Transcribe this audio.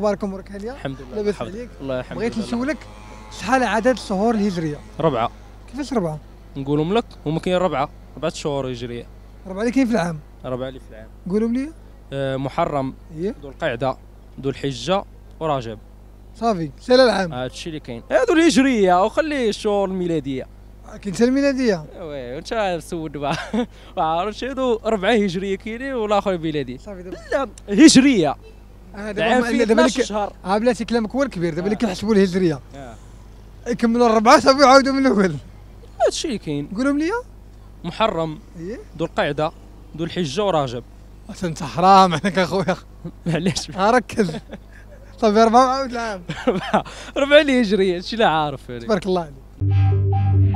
تبارك امورك هانيه الحمد لله لاباس عليك الله يحفظك بغيت نسولك شحال عدد الشهور الهجريه ربعه كيفاش ربعه نقولهم لك هما كاين ربعه ربعه شهور هجريه ربعه اللي كاين في العام ربعه اللي في العام قولهم لي آه محرم إيه؟ ذو القعده ذو الحجه ورجب صافي سال العام هادشي اللي كاين هادو الهجريه وخلي الشهور الميلاديه آه، كاين حتى الميلاديه إيه وي انت سول ما عرفتش هادو ربعه هجريه كاينين والاخر ميلادي صافي لا هجريه انا دابا دابا لك شهر ها بلاتي كلامك هو الكبير دابا اللي كنحسبوا آه. ليه الهجريه آه. يكملوا إيه، الربعه صافي يعاودوا من الاول هادشي اللي كاين قولهم لي محرم إيه؟ ذو القعده ذو الحجه ورجب انت حرام عليك اخويا معليش آه، ركز صافي طيب، ربعه عاود العام ربعه اللي هجريه هادشي لا عارف تبارك الله عليك